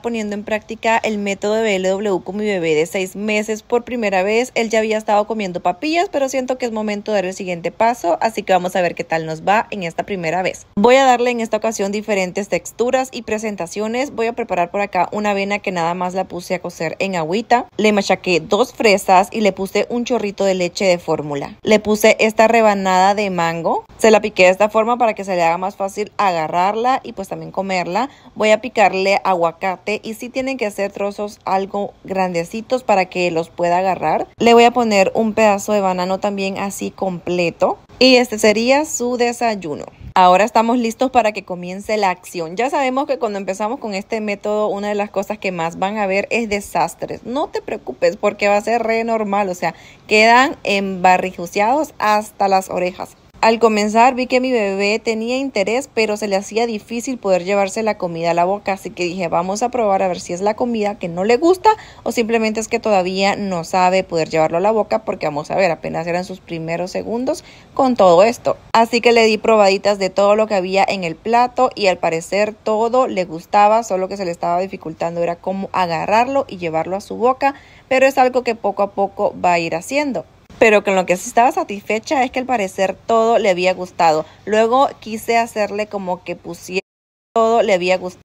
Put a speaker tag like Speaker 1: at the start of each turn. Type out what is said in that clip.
Speaker 1: poniendo en práctica el método de BLW con mi bebé de seis meses por primera vez. Él ya había estado comiendo papillas, pero siento que es momento de dar el siguiente paso, así que vamos a ver qué tal nos va en esta primera vez. Voy a darle en esta ocasión diferentes texturas y presentaciones. Voy a preparar por acá una avena que nada más la puse a cocer en agüita. Le machaqué dos fresas y le puse un chorrito de leche de fórmula. Le puse esta rebanada de mango. Se la piqué de esta forma para que se le haga más fácil agarrarla y pues también comerla. Voy a picarle aguacate y si tienen que hacer trozos algo grandecitos para que los pueda agarrar. Le voy a poner un pedazo de banano también así completo y este sería su desayuno. Ahora estamos listos para que comience la acción. Ya sabemos que cuando empezamos con este método, una de las cosas que más van a ver es desastres. No te preocupes porque va a ser re normal, o sea, quedan embarrijuciados hasta las orejas. Al comenzar vi que mi bebé tenía interés, pero se le hacía difícil poder llevarse la comida a la boca, así que dije, vamos a probar a ver si es la comida que no le gusta o simplemente es que todavía no sabe poder llevarlo a la boca, porque vamos a ver, apenas eran sus primeros segundos con todo esto. Así que le di probaditas de todo lo que había en el plato y al parecer todo le gustaba, solo que se le estaba dificultando era cómo agarrarlo y llevarlo a su boca, pero es algo que poco a poco va a ir haciendo pero con lo que sí estaba satisfecha es que al parecer todo le había gustado. Luego quise hacerle como que pusiera todo le había gustado.